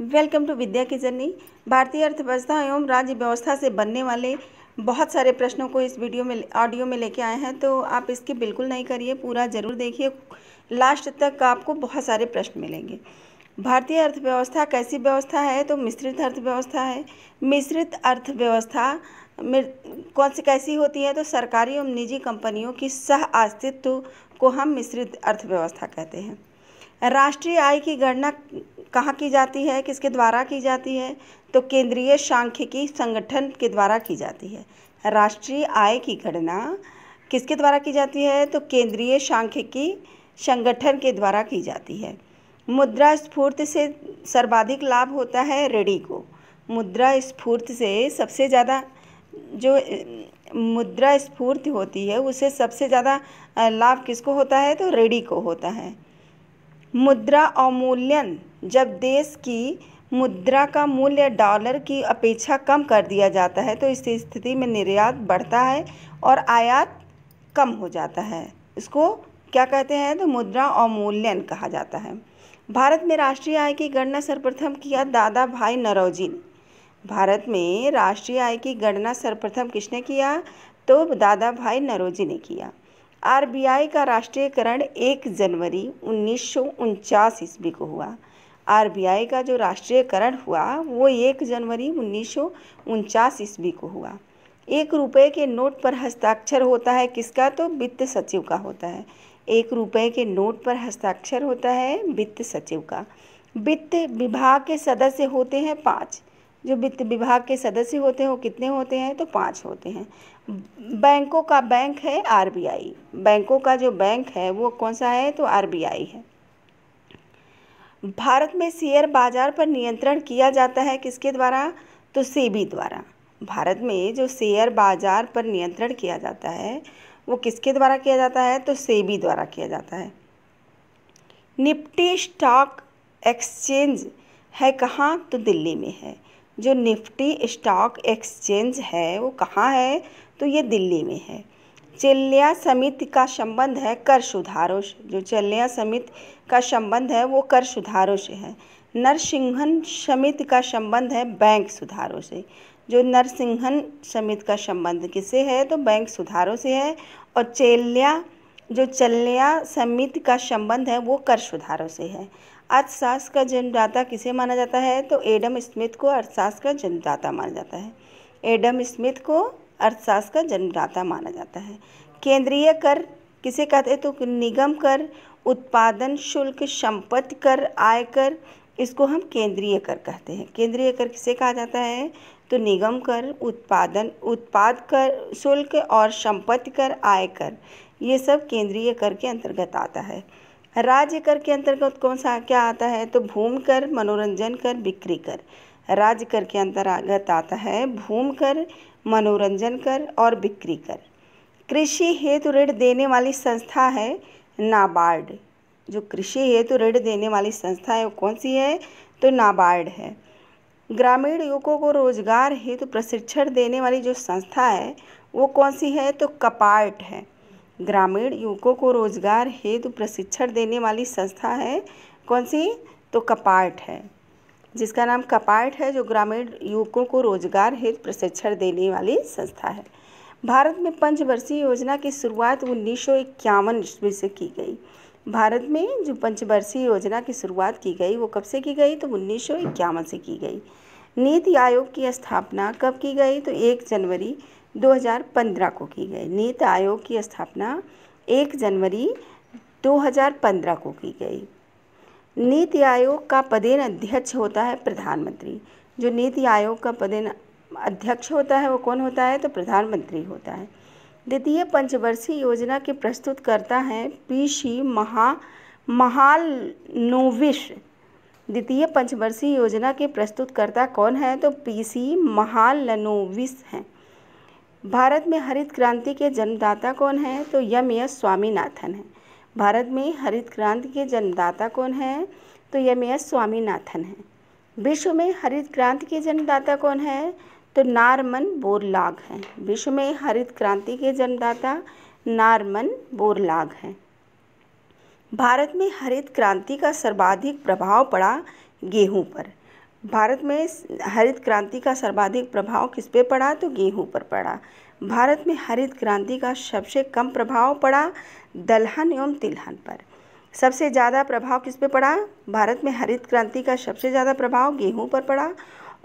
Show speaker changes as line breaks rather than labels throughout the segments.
welcome to विद्या की journey भारतीय अर्थव्यवस्था एवं राज्य व्यवस्था से बनने वाले बहुत सारे प्रश्नों को इस वीडियो में ऑडियो में लेके आए हैं तो आप इसकी बिल्कुल नहीं करिए पूरा ज़रूर देखिए लास्ट तक आपको बहुत सारे प्रश्न मिलेंगे भारतीय अर्थव्यवस्था कैसी व्यवस्था है तो मिश्रित अर्थव्यवस्था है मिश्रित अर्थव्यवस्था कौन सी कैसी होती है तो सरकारी एवं निजी कंपनियों की सह अस्तित्व को हम मिश्रित अर्थव्यवस्था कहते हैं राष्ट्रीय आय की गणना कहाँ की जाती है किसके द्वारा की जाती है तो केंद्रीय सांख्यिकी संगठन के द्वारा की जाती है राष्ट्रीय आय की गणना किसके द्वारा की जाती है तो केंद्रीय सांख्यिकी संगठन के द्वारा की जाती है मुद्रा स्फूर्ति से सर्वाधिक लाभ होता है रेडी को मुद्रा स्फूर्ति से सबसे ज़्यादा जो मुद्रा स्फूर्ति होती है उसे सबसे ज़्यादा लाभ किसको होता है तो रेडी को होता है मुद्रा अवमूल्यन जब देश की मुद्रा का मूल्य डॉलर की अपेक्षा कम कर दिया जाता है तो इस स्थिति में निर्यात बढ़ता है और आयात कम हो जाता है इसको क्या कहते हैं तो मुद्रा अवमूल्यन कहा जाता है भारत में राष्ट्रीय आय की गणना सर्वप्रथम किया दादा भाई नरोजी ने भारत में राष्ट्रीय आय की गणना सर्वप्रथम किसने किया तो दादा भाई नरोजी ने किया आरबीआई का राष्ट्रीयकरण 1 जनवरी उन्नीस ईस्वी को हुआ आरबीआई का जो राष्ट्रीयकरण हुआ वो 1 जनवरी उन्नीस ईस्वी को हुआ एक रुपये के नोट पर हस्ताक्षर होता है किसका तो वित्त सचिव का होता है एक रुपये के नोट पर हस्ताक्षर होता है वित्त सचिव का वित्त विभाग के सदस्य होते हैं पाँच जो वित्त विभाग के सदस्य होते हैं वो कितने होते हैं तो पाँच होते हैं बैंकों का बैंक है आरबीआई बैंकों का जो बैंक है वो कौन सा है तो आरबीआई है भारत में शेयर बाजार पर नियंत्रण किया जाता है किसके द्वारा तो सेबी द्वारा भारत में जो शेयर बाजार पर नियंत्रण किया जाता है वो किसके द्वारा किया जाता है तो सेबी द्वारा किया जाता है निफ्टी स्टॉक एक्सचेंज है कहाँ तो दिल्ली में है जो निफ्टी स्टॉक एक्सचेंज है वो कहाँ है तो ये दिल्ली में है चेल्या समिति का संबंध है कर सुधारों से जो चल्या समिति का संबंध है वो कर सुधारों से है नरसिंहन समिति का संबंध है बैंक सुधारों से जो नरसिंहन समिति का संबंध किससे है तो बैंक सुधारों से है और चेल्या जो चल्या समिति का संबंध है वो कर सुधारों से है अर्थशास्त्र का जन्मदाता किसे माना जाता है तो एडम स्मिथ को अर्थशास्त्र का जन्मदाता माना जाता है एडम स्मिथ को अर्थशास्त्र का जन्मदाता माना जाता है केंद्रीय कर किसे कहते हैं तो निगम कर उत्पादन शुल्क संपत्ति कर आय कर इसको हम केंद्रीय कर कहते हैं केंद्रीय कर किसे कहा जाता है तो निगम कर उत्पादन उत्पाद कर शुल्क और संपत्ति कर आय कर ये सब केंद्रीय कर के अंतर्गत आता है राज्य कर के अंतर्गत कौन सा क्या आता है तो भूमि कर मनोरंजन कर बिक्री कर राज्य कर के अंतर्गत आता है भूमि कर मनोरंजन कर और बिक्री कर कृषि हेतु ऋण देने वाली संस्था है नाबार्ड जो कृषि हेतु ऋण देने वाली संस्था है वो कौन सी है तो नाबार्ड है ग्रामीण युवकों को रोजगार हेतु प्रशिक्षण देने वाली जो संस्था है वो कौन सी है तो कपार्ट है ग्रामीण युवकों को रोजगार हेतु प्रशिक्षण देने वाली संस्था है कौन सी तो कपार्ट है जिसका नाम कपार्ट है जो ग्रामीण युवकों को रोजगार हेतु प्रशिक्षण देने वाली संस्था है भारत में पंचवर्षीय योजना की शुरुआत उन्नीस सौ इक्यावन ईस्वी से की गई भारत में जो पंचवर्षीय योजना की शुरुआत की गई वो कब से की गई तो उन्नीस सौ इक्यावन से की गई नीति आयोग की स्थापना कब की गई तो एक जनवरी 2015 को की गई नीति आयोग की स्थापना एक जनवरी 2015 को की गई नीति आयोग का पदेन अध्यक्ष होता है प्रधानमंत्री जो नीति आयोग का पदेन अध्यक्ष होता है वो कौन होता है तो प्रधानमंत्री होता है द्वितीय पंचवर्षीय योजना के प्रस्तुतकर्ता हैं पी सी महा महालनोविश द्वितीय पंचवर्षीय योजना के प्रस्तुतकर्ता कौन है तो पी सी महालनोविस हैं भारत में हरित क्रांति के जन्मदाता कौन है तो यम एस स्वामीनाथन हैं भारत में हरित क्रांति के जन्मदाता कौन है तो यम एस स्वामीनाथन हैं विश्व में हरित क्रांति के जन्मदाता कौन है तो नारमन बोरलाग हैं विश्व में हरित क्रांति के जन्मदाता नारमन बोरलाग हैं भारत में हरित क्रांति का सर्वाधिक प्रभाव पड़ा गेहूं पर भारत में हरित क्रांति का सर्वाधिक प्रभाव किस पे पड़ा तो गेहूं पर पड़ा भारत में हरित क्रांति का सबसे कम प्रभाव पड़ा दलहन एवं तिलहन पर सबसे ज़्यादा प्रभाव किस पे पड़ा भारत में हरित क्रांति का सबसे ज़्यादा प्रभाव गेहूं पर पड़ा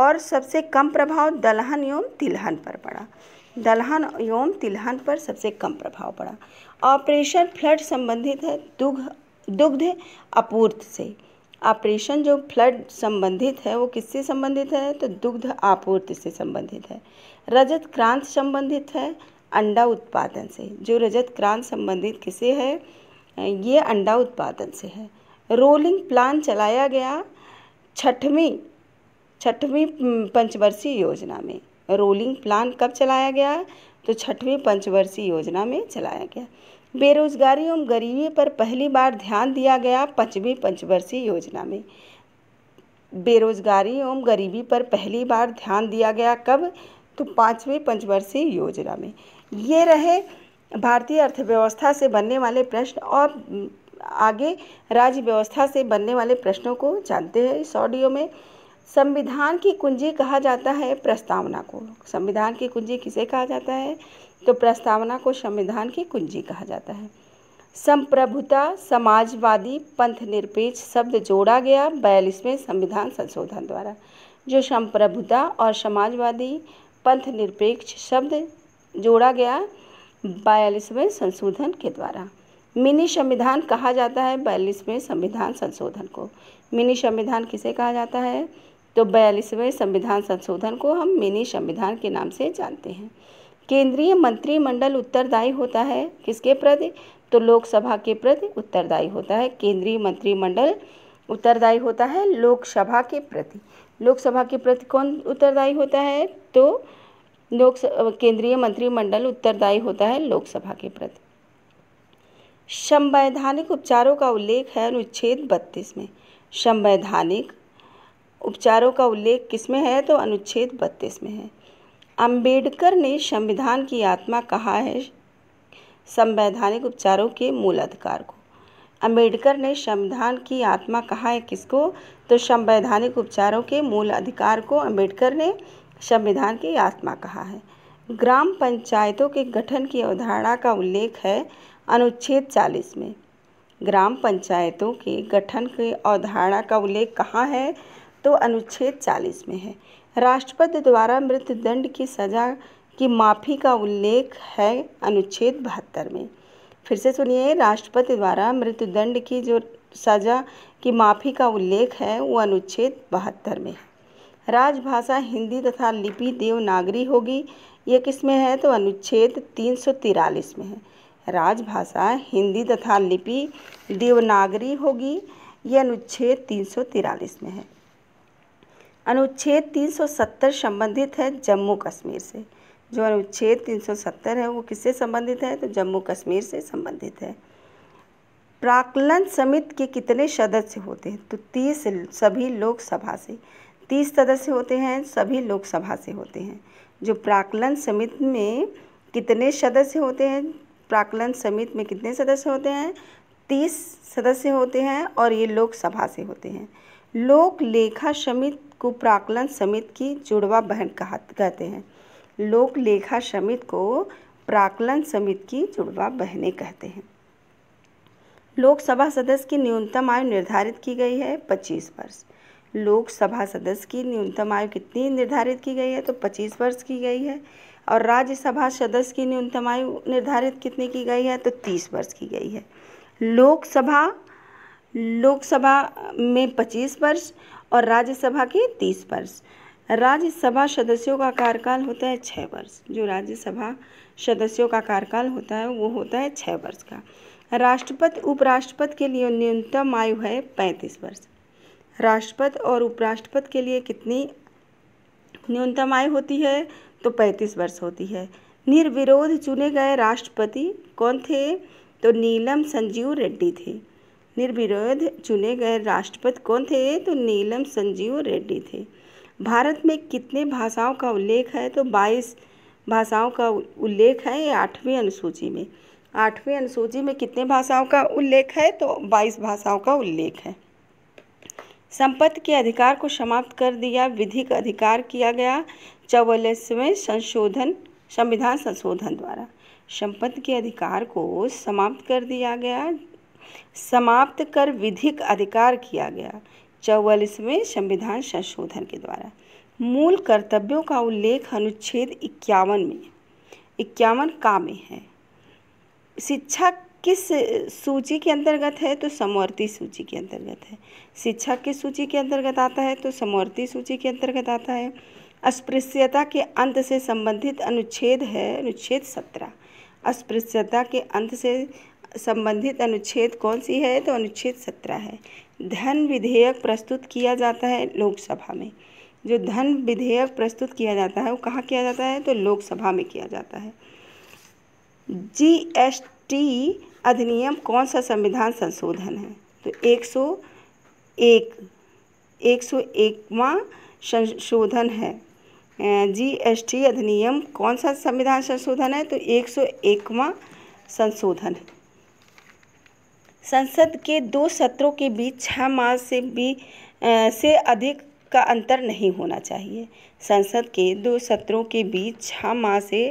और सबसे कम प्रभाव दलहन एवं तिलहन पर पड़ा दलहन एवं तिलहन पर सबसे कम प्रभाव पड़ा ऑपरेशन फ्लड संबंधित है दुग्ध दुग्ध अपूर्त से ऑपरेशन जो फ्लड संबंधित है वो किससे संबंधित है तो दुग्ध आपूर्ति से संबंधित है रजत क्रांत संबंधित है अंडा उत्पादन से जो रजत क्रांत संबंधित किसे है ये अंडा उत्पादन से है रोलिंग प्लान चलाया गया छठवीं छठवीं पंचवर्षीय योजना में रोलिंग प्लान कब चलाया गया तो छठवीं पंचवर्षीय योजना में चलाया गया बेरोजगारी एवं गरीबी पर पहली बार ध्यान दिया गया पंचवीं पंचवर्षीय योजना में बेरोजगारी एवं गरीबी पर पहली बार ध्यान दिया गया कब तो पाँचवीं पंचवर्षीय योजना में ये रहे भारतीय अर्थव्यवस्था से बनने वाले प्रश्न और आगे राज्य व्यवस्था से बनने वाले प्रश्नों को जानते हैं इस ऑडियो में संविधान की कुंजी कहा जाता है प्रस्तावना को संविधान की कुंजी किसे कहा जाता है तो प्रस्तावना को संविधान की कुंजी कहा जाता है संप्रभुता समाजवादी पंथ निरपेक्ष शब्द जोड़ा गया बयालीसवें संविधान संशोधन द्वारा जो संप्रभुता और समाजवादी पंथ निरपेक्ष शब्द जोड़ा गया बयालीसवें संशोधन के द्वारा मिनी संविधान कहा जाता है बयालीसवें संविधान संशोधन को मिनी संविधान किसे कहा जाता है तो बयालीसवें संविधान संशोधन को हम मिनी संविधान के नाम से जानते हैं केंद्रीय मंत्रिमंडल उत्तरदायी होता है किसके प्रति तो लोकसभा के प्रति उत्तरदायी होता है केंद्रीय मंत्रिमंडल उत्तरदायी होता है लोकसभा के प्रति लोकसभा के प्रति कौन उत्तरदायी होता है तो लोक केंद्रीय मंत्रिमंडल उत्तरदायी होता है लोकसभा के प्रति संवैधानिक उपचारों का उल्लेख है अनुच्छेद बत्तीस में संवैधानिक उपचारों का उल्लेख किस में है तो अनुच्छेद बत्तीस में है अंबेडकर ने संविधान की आत्मा कहा है संवैधानिक उपचारों के मूल अधिकार को अंबेडकर ने संविधान की आत्मा कहा है किसको तो संवैधानिक उपचारों के मूल अधिकार को अंबेडकर ने संविधान की आत्मा कहा है ग्राम पंचायतों के गठन की अवधारणा का उल्लेख है अनुच्छेद 40 में ग्राम पंचायतों के गठन के अवधारणा का उल्लेख कहाँ है तो अनुच्छेद 40 में है राष्ट्रपति द्वारा मृत्युदंड की सज़ा की माफ़ी का उल्लेख है अनुच्छेद बहत्तर में फिर से सुनिए राष्ट्रपति द्वारा मृत्युदंड की जो सज़ा की माफ़ी का उल्लेख है वो अनुच्छेद बहत्तर में है राजभाषा हिंदी तथा लिपि देवनागरी होगी ये किस में है तो अनुच्छेद तीन में है राजभाषा हिंदी तथा लिपि देवनागरी होगी ये अनुच्छेद तीन में है अनुच्छेद 370 संबंधित है जम्मू कश्मीर से जो अनुच्छेद 370 है वो किससे संबंधित है तो जम्मू कश्मीर से संबंधित है प्राकलन समिति के कितने सदस्य होते हैं तो तीस सभी लोकसभा से तीस सदस्य होते हैं सभी लोकसभा से होते हैं जो प्राकलन समिति में कितने सदस्य होते हैं प्राकलन समिति में कितने सदस्य होते हैं तीस सदस्य होते हैं और ये लोकसभा से होते हैं लोक लेखा समिति को प्राकलन समिति की जुड़वा बहन कहा कहते हैं लोक लेखा समिति को प्राकलन समिति की जुड़वा बहने कहते हैं लोकसभा सदस्य की न्यूनतम आयु निर्धारित की गई है पच्चीस वर्ष लोकसभा सदस्य की न्यूनतम आयु कितनी निर्धारित की गई है तो पच्चीस वर्ष की गई है और राज्यसभा सदस्य की न्यूनतम आयु निर्धारित कितनी की गई है तो तीस वर्ष की गई है लोकसभा लोकसभा में पच्चीस वर्ष और राज्यसभा के तीस वर्ष राज्यसभा सदस्यों का कार्यकाल होता है छः वर्ष जो राज्यसभा सदस्यों का कार्यकाल होता है वो होता है छः वर्ष का राष्ट्रपति उपराष्ट्रपति के लिए न्यूनतम आयु है पैंतीस वर्ष राष्ट्रपति और उपराष्ट्रपति के लिए कितनी न्यूनतम आयु होती है तो पैंतीस वर्ष होती है निर्विरोध चुने गए राष्ट्रपति कौन थे तो नीलम संजीव रेड्डी थे निर्विरोध चुने गए राष्ट्रपति कौन थे तो नीलम संजीव रेड्डी थे भारत में कितने भाषाओं का उल्लेख है तो 22 भाषाओं का उल्लेख है ये आठवीं अनुसूची में आठवीं अनुसूची में कितने भाषाओं का उल्लेख है तो 22 भाषाओं का उल्लेख है संपत्ति के अधिकार को समाप्त कर दिया विधिक अधिकार किया गया चौवालीसवें संशोधन संविधान संशोधन द्वारा संपत्ति के अधिकार को समाप्त कर दिया गया समाप्त कर विधिक अधिकार किया गया चौवालीसवें संविधान संशोधन के द्वारा मूल कर्तव्यों का उल्लेख अनुच्छेद इक्यावन में इक्यावन का में है शिक्षा किस सूची के अंतर्गत है तो समवर्ती सूची के अंतर्गत है शिक्षा किस सूची के अंतर्गत आता है तो समवर्ती सूची के अंतर्गत आता है अस्पृश्यता के अंत से संबंधित अनुच्छेद है अनुच्छेद सत्रह अस्पृश्यता के अंत से संबंधित अनुच्छेद कौन सी है तो अनुच्छेद सत्रह है धन विधेयक प्रस्तुत किया जाता है लोकसभा में जो धन विधेयक प्रस्तुत किया जाता है वो कहाँ किया जाता है तो लोकसभा में किया जाता है जीएसटी अधिनियम कौन सा संविधान संशोधन है तो 101 101वां संशोधन है जीएसटी अधिनियम कौन सा संविधान संशोधन है तो सौ संशोधन है संसद के दो सत्रों के बीच छः माह से भी से अधिक का अंतर नहीं होना चाहिए संसद के दो सत्रों के बीच छः माह से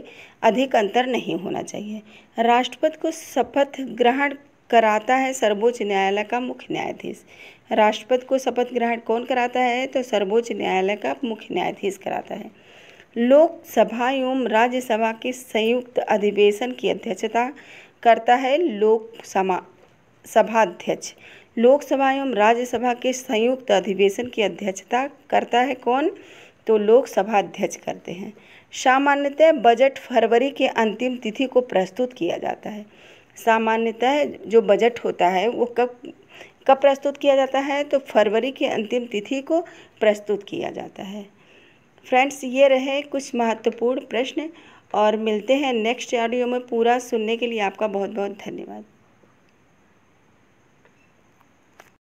अधिक अंतर नहीं होना चाहिए राष्ट्रपति को शपथ ग्रहण कराता है सर्वोच्च न्यायालय का मुख्य न्यायाधीश राष्ट्रपति को शपथ ग्रहण कौन कराता है तो सर्वोच्च न्यायालय का मुख्य न्यायाधीश कराता है लोकसभा एवं राज्यसभा के संयुक्त अधिवेशन की अध्यक्षता करता है लोक समा सभा अध्यक्ष लोकसभा एवं राज्यसभा के संयुक्त अधिवेशन की अध्यक्षता करता है कौन तो लोकसभा अध्यक्ष करते हैं सामान्यतः बजट फरवरी के अंतिम तिथि को प्रस्तुत किया जाता है सामान्यतः जो बजट होता है वो कब कब प्रस्तुत किया जाता है तो फरवरी के अंतिम तिथि को प्रस्तुत किया जाता है फ्रेंड्स ये रहे कुछ महत्वपूर्ण प्रश्न और मिलते हैं नेक्स्ट ऑडियो में पूरा सुनने के लिए आपका बहुत बहुत धन्यवाद